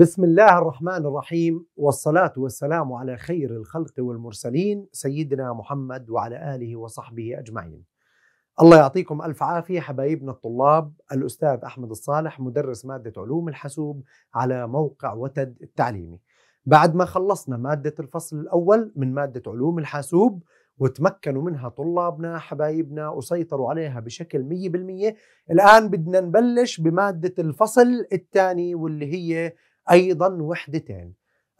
بسم الله الرحمن الرحيم والصلاة والسلام على خير الخلق والمرسلين سيدنا محمد وعلى آله وصحبه أجمعين الله يعطيكم ألف عافية حبايبنا الطلاب الأستاذ أحمد الصالح مدرس مادة علوم الحاسوب على موقع وتد التعليمي بعد ما خلصنا مادة الفصل الأول من مادة علوم الحاسوب وتمكنوا منها طلابنا حبايبنا وسيطروا عليها بشكل 100% الآن بدنا نبلش بمادة الفصل الثاني واللي هي أيضا وحدتين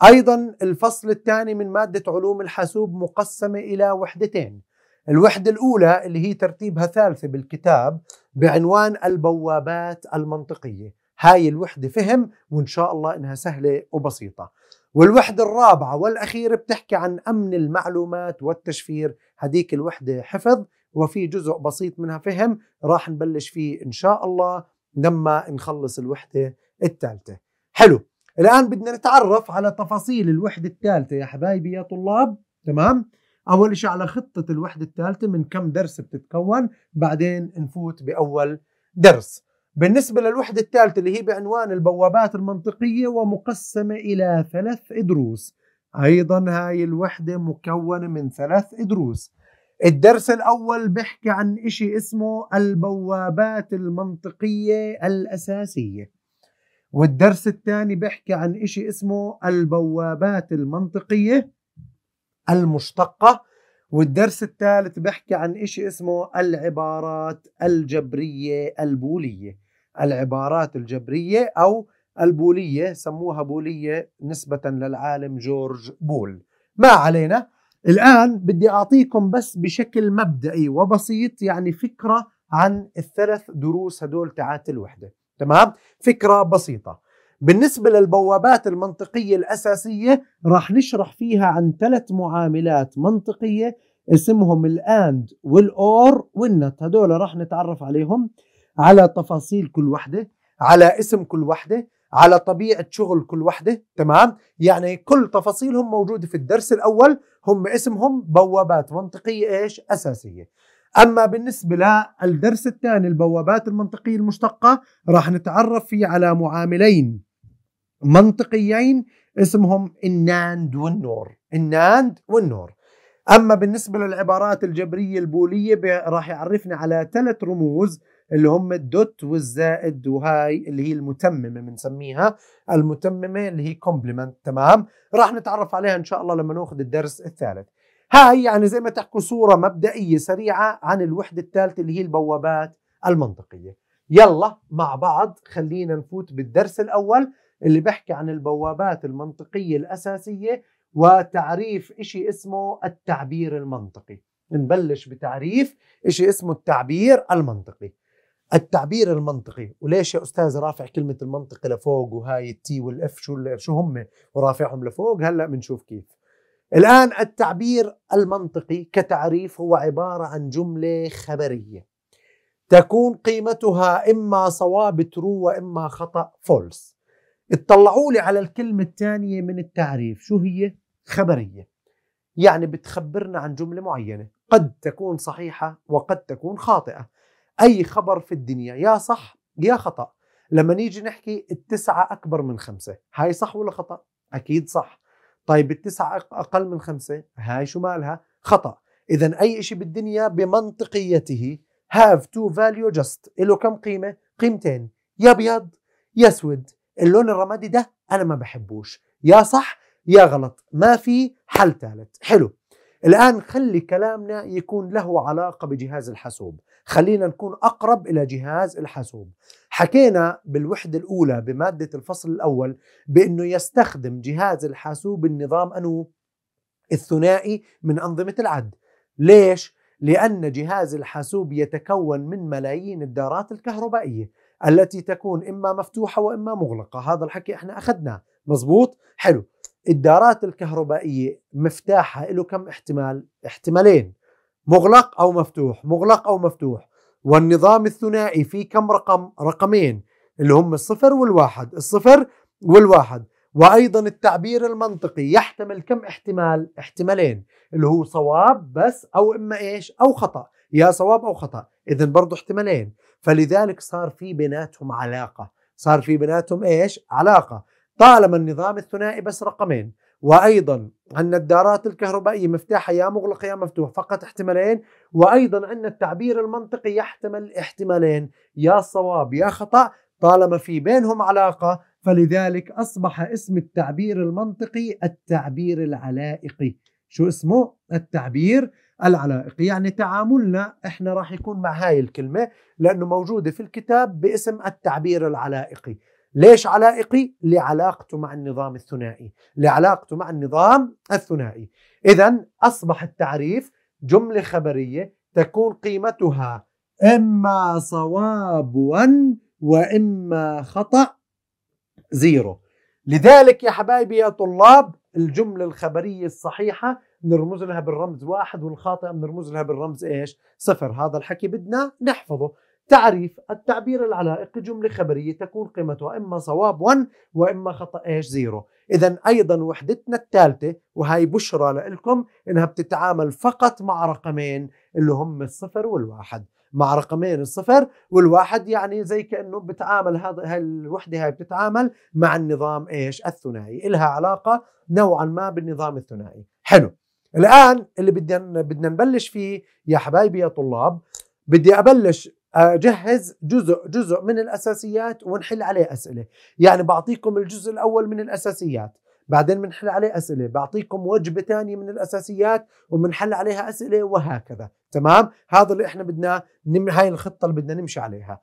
أيضا الفصل الثاني من مادة علوم الحاسوب مقسمة إلى وحدتين الوحدة الأولى اللي هي ترتيبها ثالثة بالكتاب بعنوان البوابات المنطقية هاي الوحدة فهم وإن شاء الله إنها سهلة وبسيطة والوحدة الرابعة والأخيرة بتحكي عن أمن المعلومات والتشفير هديك الوحدة حفظ وفي جزء بسيط منها فهم راح نبلش فيه إن شاء الله لما نخلص الوحدة الثالثة حلو الآن بدنا نتعرف على تفاصيل الوحدة الثالثة يا حبايبي يا طلاب تمام أول شيء على خطة الوحدة الثالثة من كم درس بتتكون بعدين نفوت بأول درس بالنسبة للوحدة الثالثة اللي هي بعنوان البوابات المنطقية ومقسمة إلى ثلاث دروس أيضا هاي الوحدة مكونة من ثلاث دروس الدرس الأول بحكي عن إشي اسمه البوابات المنطقية الأساسية والدرس الثاني بيحكي عن إشي اسمه البوابات المنطقية المشتقة والدرس الثالث بيحكي عن إشي اسمه العبارات الجبرية البولية العبارات الجبرية أو البولية سموها بولية نسبة للعالم جورج بول ما علينا الآن بدي أعطيكم بس بشكل مبدئي وبسيط يعني فكرة عن الثلاث دروس هدول تاعت الوحدة تمام فكره بسيطه بالنسبة للبوابات المنطقية الأساسية راح نشرح فيها عن ثلاث معاملات منطقية اسمهم الآند والأور والنت هدول راح نتعرف عليهم على تفاصيل كل وحدة على اسم كل وحدة على طبيعة شغل كل وحدة تمام يعني كل تفاصيلهم موجودة في الدرس الأول هم اسمهم بوابات منطقية إيش أساسية أما بالنسبة للدرس الثاني البوابات المنطقية المشتقة راح نتعرف فيه على معاملين منطقيين اسمهم الناند والنور الناند والنور أما بالنسبة للعبارات الجبرية البولية راح يعرفنا على ثلاث رموز اللي هم الدوت والزائد وهاي اللي هي المتممة بنسميها المتممة اللي هي كومبلمنت تمام راح نتعرف عليها إن شاء الله لما ناخذ الدرس الثالث هاي يعني زي ما تحكوا صورة مبدئية سريعة عن الوحدة الثالثة اللي هي البوابات المنطقية يلا مع بعض خلينا نفوت بالدرس الأول اللي بحكي عن البوابات المنطقية الأساسية وتعريف إشي اسمه التعبير المنطقي نبلش بتعريف إشي اسمه التعبير المنطقي التعبير المنطقي وليش يا أستاذ رافع كلمة المنطقي لفوق وهاي التي والإف شو, شو هم ورافعهم لفوق هلأ بنشوف كيف الآن التعبير المنطقي كتعريف هو عبارة عن جملة خبرية تكون قيمتها إما صواب ترو وإما خطأ فولس اطلعوا لي على الكلمة الثانية من التعريف شو هي خبرية يعني بتخبرنا عن جملة معينة قد تكون صحيحة وقد تكون خاطئة أي خبر في الدنيا يا صح يا خطأ لما نيجي نحكي التسعة أكبر من خمسة هاي صح ولا خطأ؟ أكيد صح طيب التسعة أقل من خمسة هاي شو مالها خطأ إذا أي شيء بالدنيا بمنطقيته have two value just له كم قيمة قيمتين يا أبيض يا أسود اللون الرمادي ده أنا ما بحبوش يا صح يا غلط ما في حل ثالث حلو الآن خلي كلامنا يكون له علاقة بجهاز الحاسوب خلينا نكون أقرب إلى جهاز الحاسوب حكينا بالوحدة الأولى بمادة الفصل الأول بأنه يستخدم جهاز الحاسوب النظام أنو الثنائي من أنظمة العد ليش؟ لأن جهاز الحاسوب يتكون من ملايين الدارات الكهربائية التي تكون إما مفتوحة وإما مغلقة هذا الحكي إحنا أخذناه مزبوط؟ حلو الدارات الكهربائية مفتاحها له كم احتمال؟ احتمالين مغلق أو مفتوح مغلق أو مفتوح والنظام الثنائي في كم رقم رقمين اللي هم الصفر والواحد الصفر والواحد وأيضا التعبير المنطقي يحتمل كم احتمال احتمالين اللي هو صواب بس أو إما إيش أو خطأ يا صواب أو خطأ إذا برضو احتمالين فلذلك صار في بيناتهم علاقة صار في بيناتهم إيش علاقة طالما النظام الثنائي بس رقمين وأيضا عندنا الدارات الكهربائية مفتاحة يا مغلقة يا مفتوح فقط احتمالين وأيضا عندنا التعبير المنطقي يحتمل احتمالين يا صواب يا خطأ طالما في بينهم علاقة فلذلك أصبح اسم التعبير المنطقي التعبير العلائقي شو اسمه؟ التعبير العلائقي يعني تعاملنا احنا راح يكون مع هاي الكلمة لأنه موجودة في الكتاب باسم التعبير العلائقي ليش علائقي؟ لعلاقته مع النظام الثنائي لعلاقته مع النظام الثنائي إذا أصبح التعريف جملة خبرية تكون قيمتها إما صواب وإما خطأ زيرو لذلك يا حبايبي يا طلاب الجملة الخبرية الصحيحة بنرمز لها بالرمز واحد والخاطئة بنرمز لها بالرمز ايش؟ صفر هذا الحكي بدنا نحفظه تعريف التعبير العلائق جملة خبرية تكون قيمتها إما صواب 1 وإما خطأ إيش 0 إذا أيضا وحدتنا الثالثة وهي بشرى لكم إنها بتتعامل فقط مع رقمين اللي هم الصفر والواحد مع رقمين الصفر والواحد يعني زي كأنه بتعامل هذا هاي الوحدة هاي بتتعامل مع النظام إيش الثنائي إلها علاقة نوعا ما بالنظام الثنائي حلو الآن اللي بدنا بدنا نبلش فيه يا حبايبي يا طلاب بدي أبلش اجهز جزء جزء من الاساسيات ونحل عليه اسئله يعني بعطيكم الجزء الاول من الاساسيات بعدين بنحل عليه اسئله بعطيكم وجبه ثانيه من الاساسيات وبنحل عليها اسئله وهكذا تمام هذا اللي احنا بدنا نم... هاي الخطه اللي بدنا نمشي عليها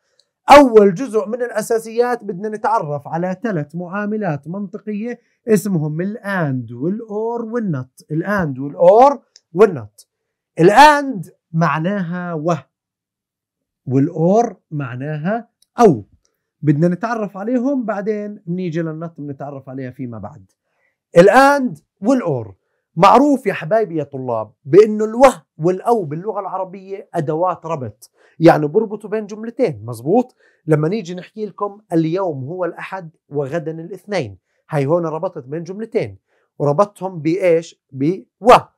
اول جزء من الاساسيات بدنا نتعرف على ثلاث معاملات منطقيه اسمهم الاند والاور والنت الاند والاور والنت الاند معناها وه والاور معناها او بدنا نتعرف عليهم بعدين بنيجي للنط بنتعرف عليها فيما بعد الاند والاور معروف يا حبايبي يا طلاب بانه الوه والاو باللغه العربيه ادوات ربط يعني بربطوا بين جملتين مزبوط لما نيجي نحكي لكم اليوم هو الاحد وغدا الاثنين هي هون ربطت بين جملتين وربطتهم بايش بوه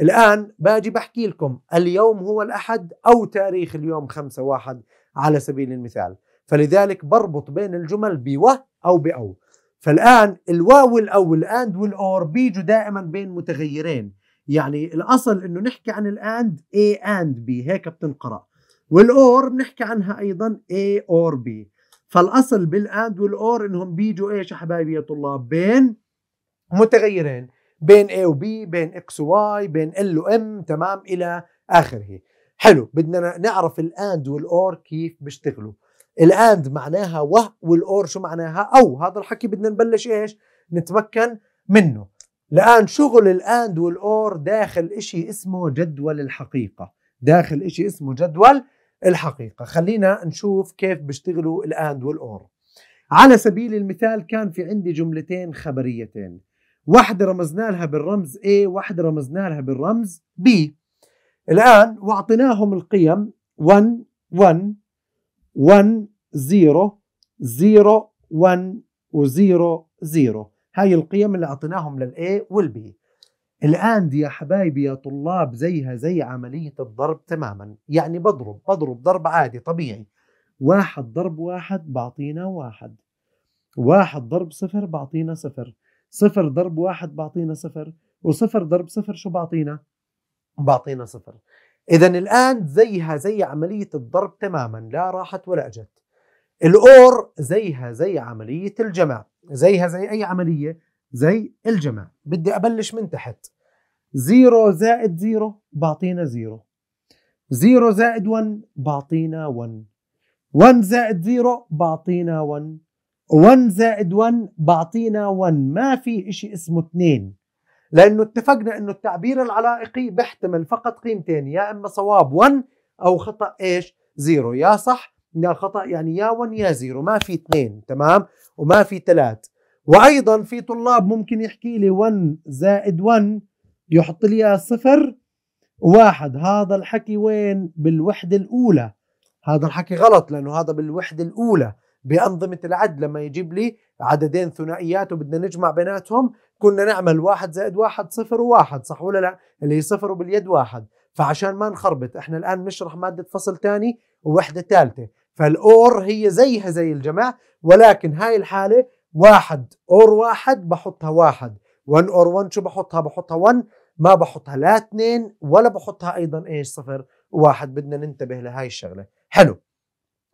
الآن باجي بحكي لكم اليوم هو الأحد أو تاريخ اليوم خمسة واحد على سبيل المثال فلذلك بربط بين الجمل بو أو بأو فالآن الواو الأو الآند والأور بيجوا دائما بين متغيرين يعني الأصل أنه نحكي عن الآند A and B هيك بتنقرأ والأور بنحكي عنها أيضا A or B فالأصل بالآند والأور أنهم بيجوا إيش يا حبايبي يا طلاب بين متغيرين بين A و B بين X و Y بين L و M تمام إلى آخره حلو بدنا نعرف الأند والأور كيف بيشتغلوا الأند معناها و والأور شو معناها أو هذا الحكي بدنا نبلش إيش نتمكن منه الآن شغل الأند والأور داخل إشي اسمه جدول الحقيقة داخل إشي اسمه جدول الحقيقة خلينا نشوف كيف بيشتغلوا الأند والأور على سبيل المثال كان في عندي جملتين خبريتين واحدة رمزنا لها بالرمز A واحدة رمزنا لها بالرمز B الآن وأعطيناهم القيم 1 1 1 0 0 1 و 0 0 هاي القيم اللي أعطيناهم للA والB الآن دي يا حبايبي يا طلاب زيها زي عملية الضرب تماما يعني بضرب بضرب ضرب عادي طبيعي واحد ضرب واحد بعطينا واحد واحد ضرب صفر بعطينا صفر صفر ضرب واحد بعطينا صفر وصفر ضرب صفر شو بعطينا بعطينا صفر اذا الان زيها زي عمليه الضرب تماما لا راحت ولا اجت الاور زيها زي عمليه الجمع زيها زي اي عمليه زي الجمع بدي ابلش من تحت زيرو زائد زيرو بعطينا زيرو زيرو زائد ون بعطينا ون ون زائد زيرو بعطينا ون 1 زائد 1 بعطينا 1 ما في شيء اسمه 2 لأنه اتفقنا أنه التعبير العلائقي بيحتمل فقط قيمتين يا إما صواب 1 أو خطأ إيش 0 يا صح يا خطأ يعني يا 1 يا 0 ما في 2 تمام وما في 3 وأيضا في طلاب ممكن يحكي لي 1 زائد 1 يحط لي اياه صفر واحد هذا الحكي وين بالوحدة الأولى هذا الحكي غلط لأنه هذا بالوحدة الأولى بأنظمة العد لما يجيب لي عددين ثنائيات وبدنا نجمع بيناتهم كنا نعمل واحد زائد واحد صفر وواحد صح ولا لا اللي صفر وباليد واحد فعشان ما نخربط احنا الآن نشرح مادة فصل ثاني ووحدة ثالثة فالأور هي زيها زي الجمع ولكن هاي الحالة واحد أور واحد بحطها واحد 1 أور 1 شو بحطها بحطها 1 ما بحطها لا اثنين ولا بحطها أيضا إيش صفر واحد بدنا ننتبه لهاي الشغلة حلو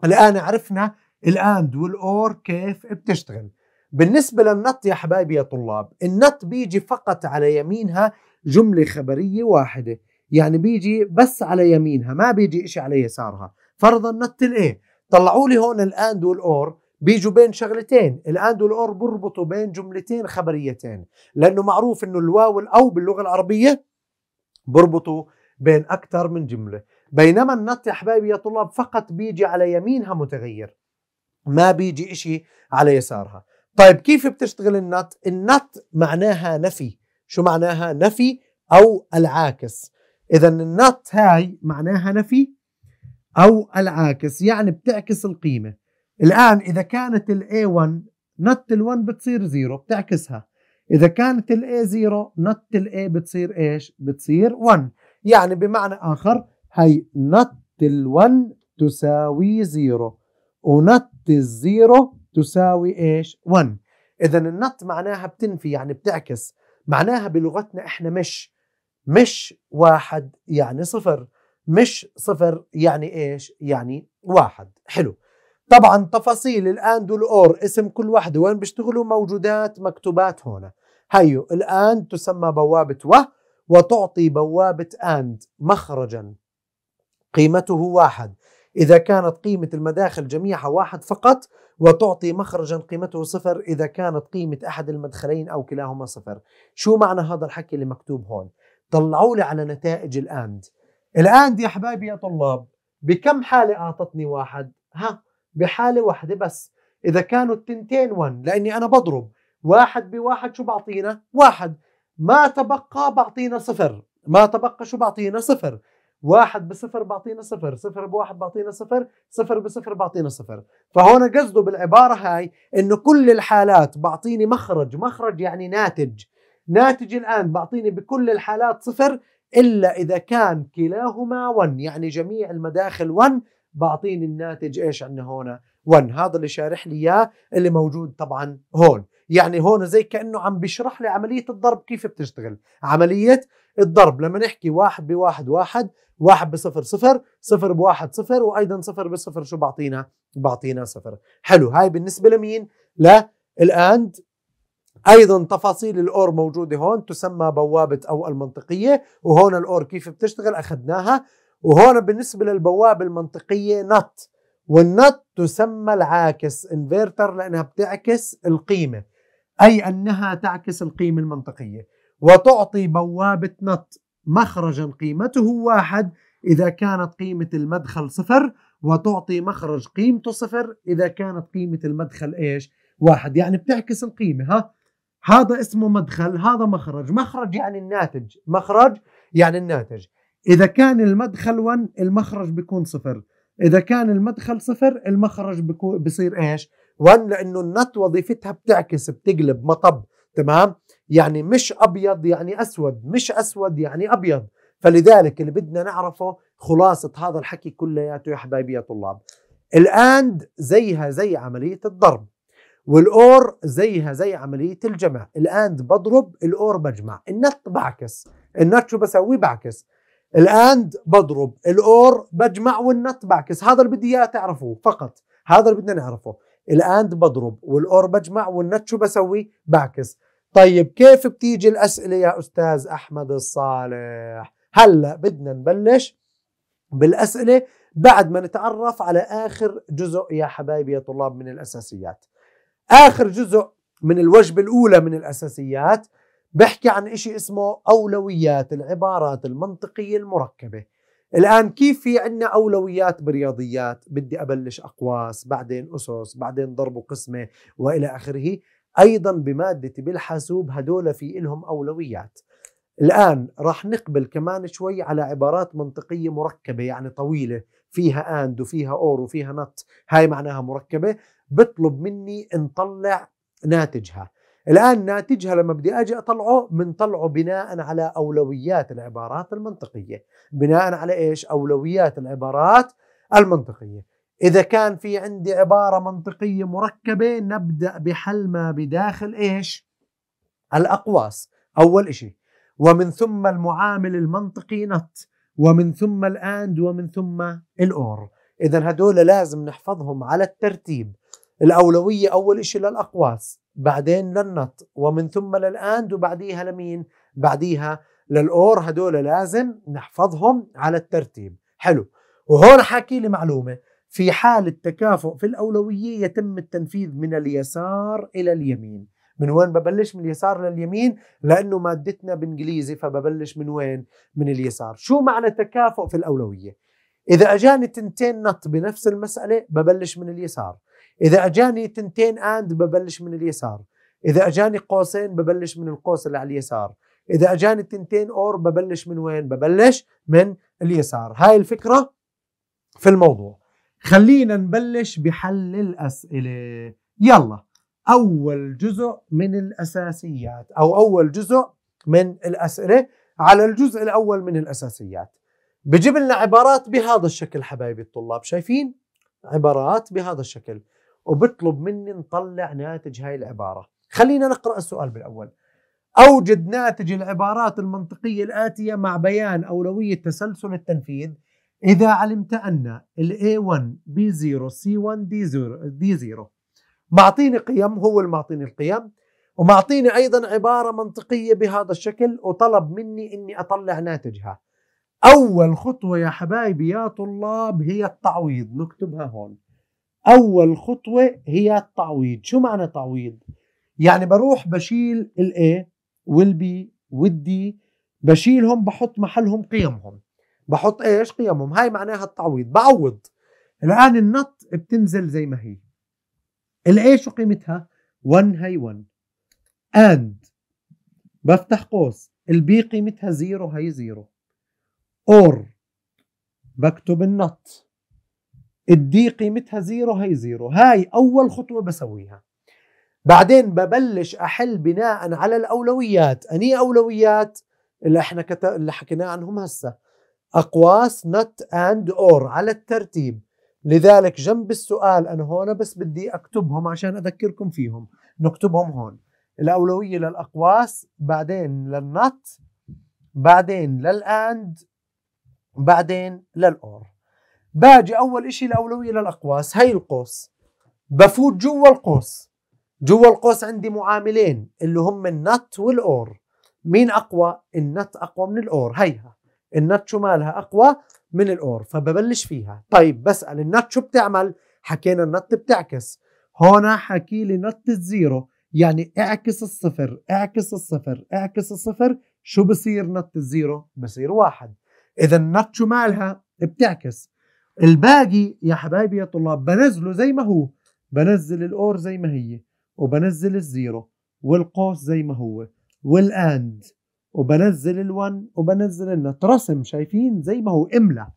الآن عرفنا الاند والاور كيف بتشتغل بالنسبة للنط يا حبايبي يا طلاب النط بيجي فقط على يمينها جملة خبرية واحدة يعني بيجي بس على يمينها ما بيجي إشي على يسارها فرضا نط الايه طلعوا لي هون الاند والاور بيجوا بين شغلتين الاند والاور بربطوا بين جملتين خبريتين لانه معروف انه الواو والاو باللغه العربيه بربطوا بين اكثر من جمله بينما النط يا حبايبي يا طلاب فقط بيجي على يمينها متغير ما بيجي إشي على يسارها طيب كيف بتشتغل النت النت معناها نفي شو معناها نفي أو العاكس إذا النت هاي معناها نفي أو العاكس يعني بتعكس القيمة الآن إذا كانت الـ A1 نت الـ 1 بتصير زيرو بتعكسها إذا كانت الـ A0 نت الـ A بتصير إيش بتصير 1 يعني بمعنى آخر هي نت الـ 1 تساوي زيرو ونط الزيرو تساوي ايش 1 اذا النط معناها بتنفي يعني بتعكس معناها بلغتنا احنا مش مش واحد يعني صفر مش صفر يعني ايش يعني واحد حلو طبعا تفاصيل الاند والاور اسم كل واحدة وين بيشتغلوا موجودات مكتوبات هنا هيو الان تسمى بوابة و وتعطي بوابة اند مخرجا قيمته واحد إذا كانت قيمة المداخل جميعها واحد فقط وتعطي مخرجا قيمته صفر إذا كانت قيمة أحد المدخلين أو كلاهما صفر شو معنى هذا الحكي اللي مكتوب هون طلعوا لي على نتائج الآند الآند يا حبايبي يا طلاب بكم حالة أعطتني واحد ها بحالة واحدة بس إذا كانوا التنتين ون لأني أنا بضرب واحد بواحد شو بعطينا واحد ما تبقى بعطينا صفر ما تبقى شو بعطينا صفر واحد بصفر بعطينا صفر صفر بواحد بعطينا صفر صفر بصفر بعطينا صفر فهون قصده بالعبارة هاي انه كل الحالات بعطيني مخرج مخرج يعني ناتج ناتج الآن بعطيني بكل الحالات صفر إلا إذا كان كلاهما 1 يعني جميع المداخل 1 بعطيني الناتج ايش عندنا هون 1 هذا اللي شارح لي اياه اللي موجود طبعا هون يعني هون زي كانه عم بيشرح لي عمليه الضرب كيف بتشتغل عمليه الضرب لما نحكي واحد بواحد واحد واحد بصفر صفر صفر بواحد صفر وايضا صفر بصفر شو بعطينا بعطينا صفر حلو هاي بالنسبه لمين للاند ايضا تفاصيل الاور موجوده هون تسمى بوابه او المنطقيه وهون الاور كيف بتشتغل اخذناها وهون بالنسبة للبوابة المنطقية نت والنت تسمى العاكس انفيرتر لأنها بتعكس القيمة أي أنها تعكس القيمة المنطقية وتعطي بوابة نت مخرجا قيمته واحد إذا كانت قيمة المدخل صفر وتعطي مخرج قيمته صفر إذا كانت قيمة المدخل إيش واحد يعني بتعكس القيمة ها هذا اسمه مدخل هذا مخرج مخرج يعني الناتج مخرج يعني الناتج إذا كان المدخل 1 المخرج بيكون صفر إذا كان المدخل صفر المخرج بيكون بصير إيش 1 لأنه النت وظيفتها بتعكس بتقلب مطب تمام يعني مش أبيض يعني أسود مش أسود يعني أبيض فلذلك اللي بدنا نعرفه خلاصة هذا الحكي كلياته يا حبايبي يا طلاب الآند زيها زي عملية الضرب والأور زيها زي عملية الجمع الآند بضرب الأور بجمع النت بعكس النت شو بسوي بعكس الاند بضرب الاور بجمع والنت بعكس هذا اللي بدي اياه تعرفوه فقط هذا اللي بدنا نعرفه الاند بضرب والاور بجمع والنت شو بسوي بعكس طيب كيف بتيجي الاسئله يا استاذ احمد الصالح هلا بدنا نبلش بالاسئله بعد ما نتعرف على اخر جزء يا حبايبي يا طلاب من الاساسيات اخر جزء من الوجبه الاولى من الاساسيات بحكي عن إشي اسمه أولويات العبارات المنطقية المركبة الآن كيف في عندنا أولويات برياضيات بدي أبلش أقواس بعدين أسس بعدين ضرب وقسمة وإلى آخره أيضا بمادتي بالحاسوب هدول في إلهم أولويات الآن راح نقبل كمان شوي على عبارات منطقية مركبة يعني طويلة فيها آند وفيها أور وفيها نت هاي معناها مركبة بطلب مني نطلع ناتجها الآن ناتجها لما بدي أجي أطلعه بنطلعه بناء على أولويات العبارات المنطقية بناء على إيش أولويات العبارات المنطقية إذا كان في عندي عبارة منطقية مركبة نبدأ بحل ما بداخل إيش الأقواس أول إشي ومن ثم المعامل المنطقي نت ومن ثم الآند ومن ثم الأور إذا هدول لازم نحفظهم على الترتيب الأولوية أول إشي للأقواس بعدين للنط ومن ثم للآند وبعديها لمين بعديها للأور هدول لازم نحفظهم على الترتيب حلو وهون حاكي لي معلومة في حال التكافؤ في الأولوية يتم التنفيذ من اليسار إلى اليمين من وين ببلش من اليسار لليمين لأنه مادتنا بإنجليزي فببلش من وين من اليسار شو معنى تكافؤ في الأولوية إذا أجاني تنتين نط بنفس المسألة ببلش من اليسار اذا اجاني تنتين اند ببلش من اليسار اذا اجاني قوسين ببلش من القوس اللي على اليسار اذا اجاني تنتين اور ببلش من وين ببلش من اليسار هاي الفكره في الموضوع خلينا نبلش بحل الاسئله يلا اول جزء من الاساسيات او اول جزء من الاسئله على الجزء الاول من الاساسيات بجيب لنا عبارات بهذا الشكل حبايبي الطلاب شايفين عبارات بهذا الشكل وبطلب مني نطلع ناتج هاي العبارة خلينا نقرأ السؤال بالأول أوجد ناتج العبارات المنطقية الآتية مع بيان أولوية تسلسل التنفيذ إذا علمت أن ال A1 B0 C1 D0 D0 معطيني قيم هو اللي معطيني القيم ومعطيني أيضا عبارة منطقية بهذا الشكل وطلب مني أني أطلع ناتجها أول خطوة يا حبايبي يا طلاب هي التعويض نكتبها هون اول خطوه هي التعويض شو معنى تعويض يعني بروح بشيل الاي والبي والدي بشيلهم بحط محلهم قيمهم بحط ايش قيمهم هاي معناها التعويض بعوض الان النط بتنزل زي ما هي الاي شو قيمتها 1 هي 1 اند بفتح قوس البي قيمتها 0 هي 0 اور بكتب النط الدي قيمتها زيرو هي زيرو هاي أول خطوة بسويها بعدين ببلش أحل بناء على الأولويات أني أولويات اللي احنا كت... اللي حكينا عنهم هسه أقواس نت أند أور على الترتيب لذلك جنب السؤال أنا هون بس بدي أكتبهم عشان أذكركم فيهم نكتبهم هون الأولوية للأقواس بعدين للنت بعدين للأند بعدين للأور باجي اول شيء الاولويه للاقواس هي القوس بفوت جوا القوس جوا القوس عندي معاملين اللي هم النت والاور مين اقوى النت اقوى من الاور هيها النت شو مالها اقوى من الاور فببلش فيها طيب بسال النت شو بتعمل حكينا النت بتعكس هون حكي لي نت الزيرو يعني اعكس الصفر اعكس الصفر اعكس الصفر شو بصير نت الزيرو بصير واحد اذا النت شو مالها بتعكس الباقي يا حبايبي يا طلاب بنزله زي ما هو بنزل الأور زي ما هي وبنزل الزيرو والقوس زي ما هو والأند وبنزل الون وبنزل النت رسم شايفين زي ما هو املا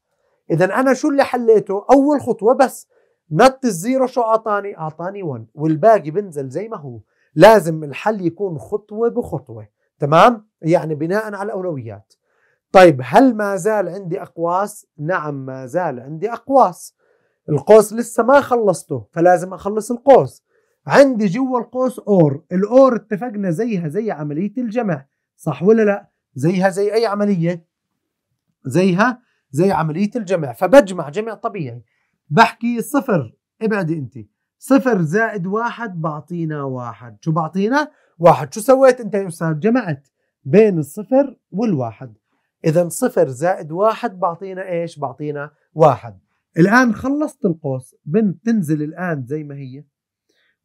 اذا انا شو اللي حليته اول خطوه بس نت الزيرو شو اعطاني اعطاني 1 والباقي بنزل زي ما هو لازم الحل يكون خطوه بخطوه تمام يعني بناء على الاولويات طيب هل ما زال عندي أقواس؟ نعم ما زال عندي أقواس القوس لسه ما خلصته فلازم أخلص القوس عندي جوا القوس أور الأور اتفقنا زيها زي عملية الجمع صح ولا لا؟ زيها زي أي عملية؟ زيها زي عملية الجمع فبجمع جمع طبيعي بحكي صفر ابعدي انت صفر زائد واحد بعطينا واحد شو بعطينا؟ واحد شو سويت انت يا استاذ؟ جمعت بين الصفر والواحد إذا صفر زائد واحد بعطينا إيش؟ بعطينا واحد الآن خلصت القوس بتنزل الآن زي ما هي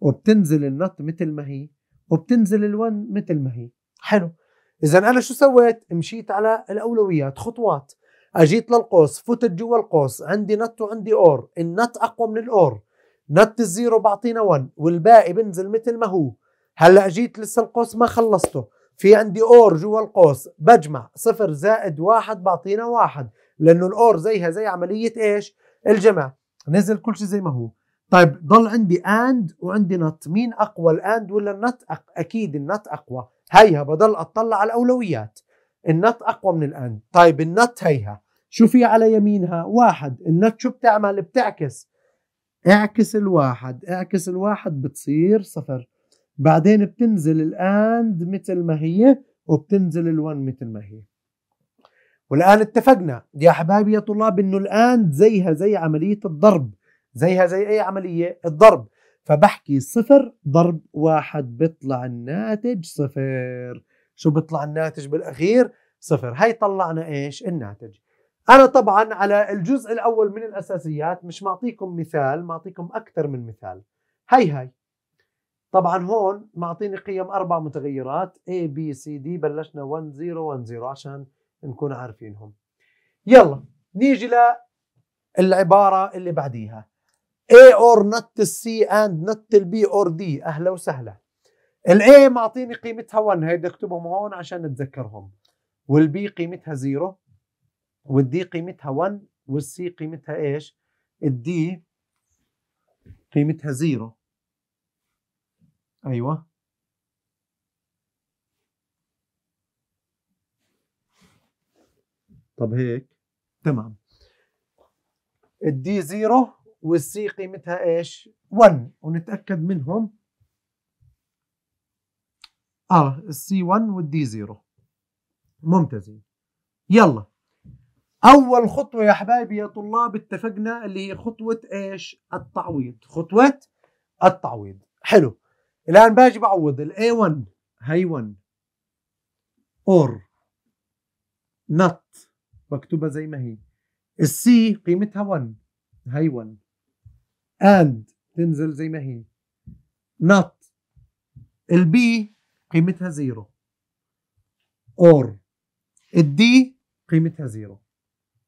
وبتنزل النط مثل ما هي وبتنزل الون مثل ما هي حلو إذا أنا شو سويت؟ مشيت على الأولويات خطوات اجيت للقوس فتت جوا القوس عندي نت وعندي اور النت اقوى من الاور نت الزيرو بعطينا 1 والباقي بنزل مثل ما هو هلا اجيت لسه القوس ما خلصته في عندي اور جوا القوس بجمع صفر زائد واحد بعطينا واحد لانه الاور زيها زي عمليه ايش الجمع نزل كل شيء زي ما هو طيب ضل عندي اند وعندي نت مين اقوى الاند ولا النت أق... اكيد النت اقوى هيها بضل اطلع على الاولويات النت اقوى من الاند طيب النت هيها شو في على يمينها واحد النت شو بتعمل بتعكس اعكس الواحد اعكس الواحد بتصير صفر بعدين بتنزل الاند مثل ما هي وبتنزل الون مثل ما هي والان اتفقنا يا حبايبي يا طلاب انه الاند زيها زي عمليه الضرب زيها زي اي عمليه الضرب فبحكي صفر ضرب واحد بيطلع الناتج صفر شو بيطلع الناتج بالاخير صفر هي طلعنا ايش الناتج انا طبعا على الجزء الاول من الاساسيات مش معطيكم مثال معطيكم اكثر من مثال هي هي طبعا هون معطيني قيم اربع متغيرات A B C D بلشنا 1 0 1 0 عشان نكون عارفينهم يلا نيجي للعباره اللي بعديها A or not C and not B or D اهلا وسهلا A معطيني قيمتها 1 هي بدي اكتبهم هون عشان نتذكرهم والبي قيمتها 0 والدي قيمتها 1 والسي قيمتها ايش؟ الدي قيمتها 0 ايوه طب هيك تمام الدي زيرو والسي قيمتها ايش 1 ونتاكد منهم اه السي 1 والدي زيرو ممتازين يلا اول خطوه يا حبايبي يا طلاب اتفقنا اللي هي خطوه ايش التعويض خطوه التعويض حلو الان باجي بعوض ال A1 هي 1 اور نط مكتوبه زي ما هي السي قيمتها 1 هي 1 اند تنزل زي ما هي نط البي قيمتها 0 اور الدي قيمتها 0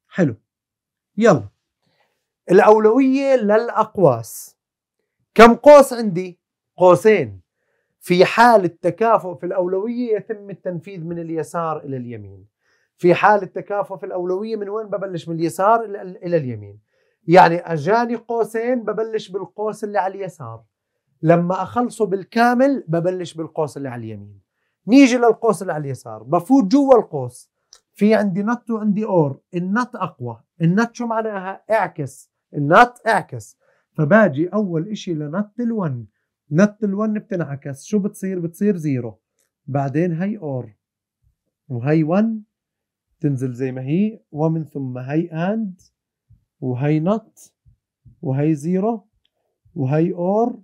حلو يلا الأولوية للأقواس كم قوس عندي؟ قوسين في حال التكافؤ في الأولوية يتم التنفيذ من اليسار إلى اليمين في حال التكافؤ في الأولوية من وين ببلش من اليسار إلى اليمين يعني أجاني قوسين ببلش بالقوس اللي على اليسار لما أخلصه بالكامل ببلش بالقوس اللي على اليمين نيجي للقوس اللي على اليسار بفوت جوا القوس في عندي نت وعندي اور النت أقوى النت شو معناها اعكس النت اعكس فباجي أول إشي لنت ال1 نت ال1 بتنعكس شو بتصير بتصير زيرو بعدين هي اور وهي 1 تنزل زي ما هي ومن ثم هي اند وهي نت وهي زيرو وهي اور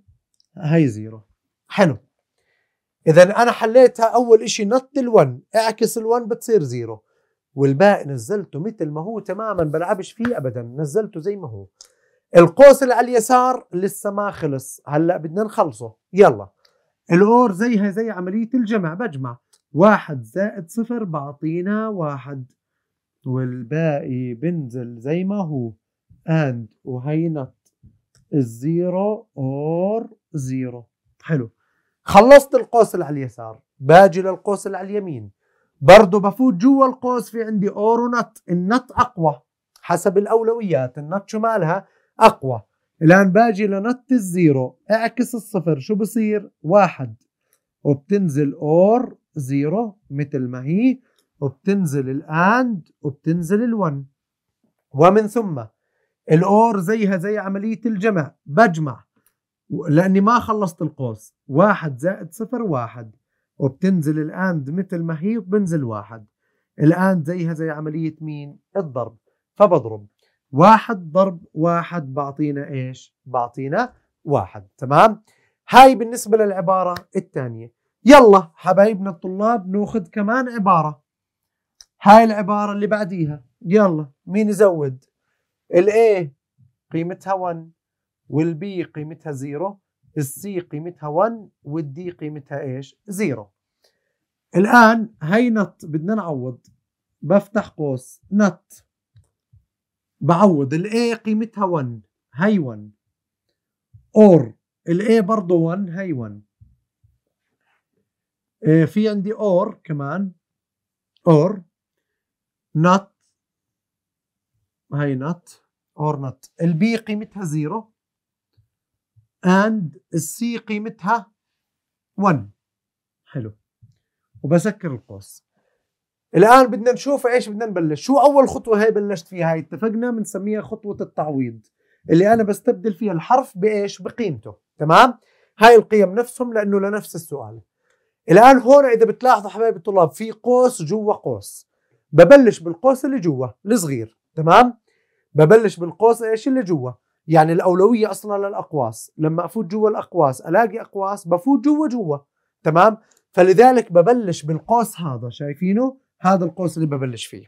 هي زيرو حلو اذا انا حليتها اول شيء نط ال1 اعكس ال1 بتصير زيرو والباقي نزلته مثل ما هو تماما بلعبش فيه ابدا نزلته زي ما هو القوس اللي على اليسار لسه ما خلص هلا بدنا نخلصه يلا الأور زيها زي عملية الجمع بجمع واحد زائد صفر بعطينا واحد والباقي بنزل زي ما هو اند وهي نت الزيرو اور زيرو حلو خلصت القوس اللي على اليسار باجي للقوس اللي على اليمين برضه بفوت جوا القوس في عندي اور ونت النت اقوى حسب الاولويات النت شمالها أقوى الآن باجي لنط الزيرو أعكس الصفر شو بصير واحد وبتنزل أور زيرو مثل ما هي وبتنزل الأند وبتنزل الون ومن ثم الأور زيها زي عملية الجمع بجمع لأني ما خلصت القوس واحد زائد صفر واحد وبتنزل الأند مثل ما هي وبنزل واحد الاند زيها زي عملية مين الضرب فبضرب واحد ضرب واحد بعطينا ايش؟ بعطينا واحد تمام؟ هاي بالنسبة للعبارة الثانية يلا حبايبنا الطلاب ناخذ كمان عبارة هاي العبارة اللي بعديها يلا مين يزود؟ الاي قيمتها 1 والبي قيمتها 0 السي قيمتها 1 والدي قيمتها ايش؟ 0 الآن هي نت بدنا نعوض بفتح قوس نت بعوض الاي قيمتها 1 هي 1 اور الاي برضه 1 هي 1 في عندي اور كمان اور نوت هي نوت اور نوت البي قيمتها 0 اند السي قيمتها 1 حلو وبسكر القوس الان بدنا نشوف ايش بدنا نبلش شو اول خطوه هي بلشت فيها هي اتفقنا بنسميها خطوه التعويض اللي انا بستبدل فيها الحرف بايش بقيمته تمام هاي القيم نفسهم لانه لنفس السؤال الان هون اذا بتلاحظوا حبايب الطلاب في قوس جوا قوس ببلش بالقوس اللي جوا الصغير تمام ببلش بالقوس ايش اللي جوا يعني الاولويه اصلا للاقواس لما افوت جوا الاقواس الاقي اقواس بفوت جوا جوا تمام فلذلك ببلش بالقوس هذا شايفينه هذا القوس اللي ببلش فيه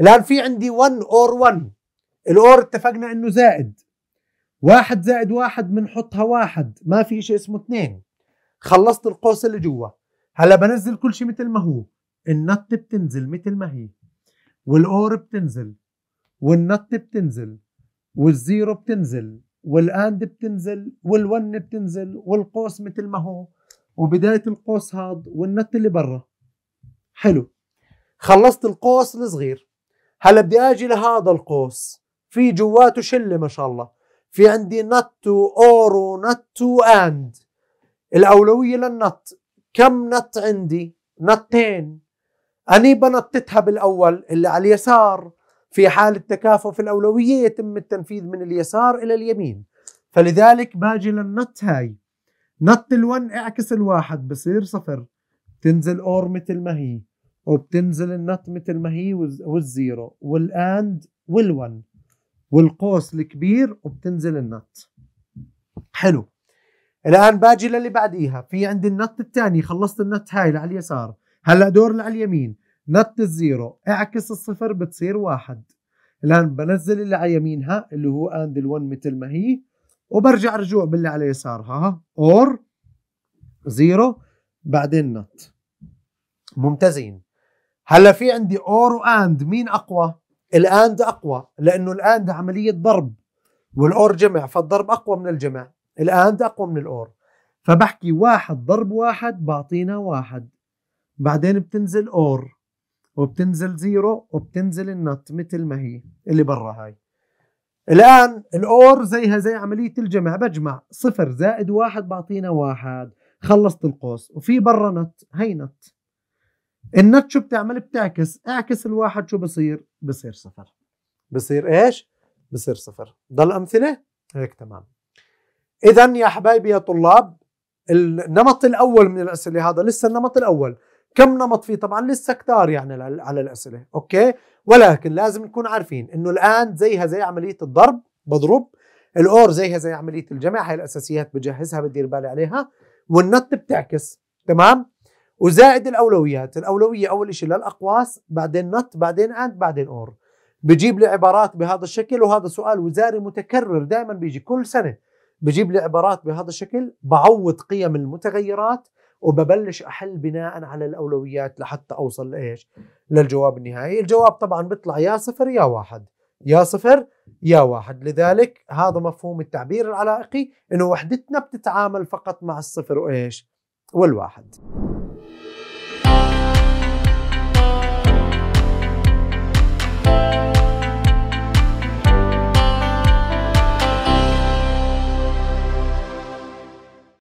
الآن في عندي 1 اور 1 الأور اتفقنا أنه زائد واحد زائد واحد بنحطها واحد ما في شيء اسمه اثنين خلصت القوس اللي جوا هلا بنزل كل شيء مثل ما هو النت بتنزل مثل ما هي والاور بتنزل والنت بتنزل والزيرو بتنزل والاند بتنزل والون بتنزل والقوس مثل ما هو وبدايه القوس هذا والنت اللي برا حلو خلصت القوس الصغير هلا بدي اجي لهذا القوس في جواته شله ما شاء الله في عندي نت اور ونت اند الاولويه للنت كم نت عندي نتين اني بنطتها بالاول اللي على اليسار في حال التكافؤ في الاولويه يتم التنفيذ من اليسار الى اليمين فلذلك باجي للنت هاي نت ال1 اعكس الواحد بصير صفر تنزل اور مثل ما هي وبتنزل النت مثل ما هي والزيرو والاند والون والقوس الكبير وبتنزل النت حلو الان باجي للي بعديها في عندي النت الثاني خلصت النت هاي على اليسار هلا دور على اليمين نت الزيرو اعكس الصفر بتصير واحد الان بنزل اللي على يمينها اللي هو اند الون مثل ما هي وبرجع رجوع باللي على يسارها اور زيرو بعدين نت ممتازين هلا في عندي اور واند مين اقوى الاند اقوى لانه الاند عمليه ضرب والاور جمع فالضرب اقوى من الجمع الاند اقوى من الاور فبحكي واحد ضرب واحد بعطينا واحد بعدين بتنزل اور وبتنزل زيرو وبتنزل النت مثل ما هي اللي برا هاي الآن الأور زيها زي عملية الجمع بجمع صفر زائد واحد بعطينا واحد خلصت القوس وفي برا نت هي نت النت شو بتعمل بتعكس اعكس الواحد شو بصير بصير صفر بصير ايش بصير صفر ضل امثله هيك تمام اذا يا حبايبي يا طلاب النمط الاول من الاسئله هذا لسه النمط الاول كم نمط فيه طبعا لسه كتار يعني على الاسئله اوكي ولكن لازم نكون عارفين انه الان زيها زي عمليه الضرب بضرب الاور زيها زي عمليه الجمع هاي الاساسيات بجهزها بدير بالي عليها والنت بتعكس تمام وزائد الاولويات الأولوية أول شيء للأقواس بعدين نت بعدين أند بعدين أور بجيب لي عبارات بهذا الشكل وهذا سؤال وزاري متكرر دائما بيجي كل سنة بجيب لي عبارات بهذا الشكل بعوض قيم المتغيرات وببلش أحل بناء على الأولويات لحتى أوصل لإيش للجواب النهائي الجواب طبعا بيطلع يا صفر يا واحد يا صفر يا واحد لذلك هذا مفهوم التعبير العلائقي انه وحدتنا بتتعامل فقط مع الصفر وايش والواحد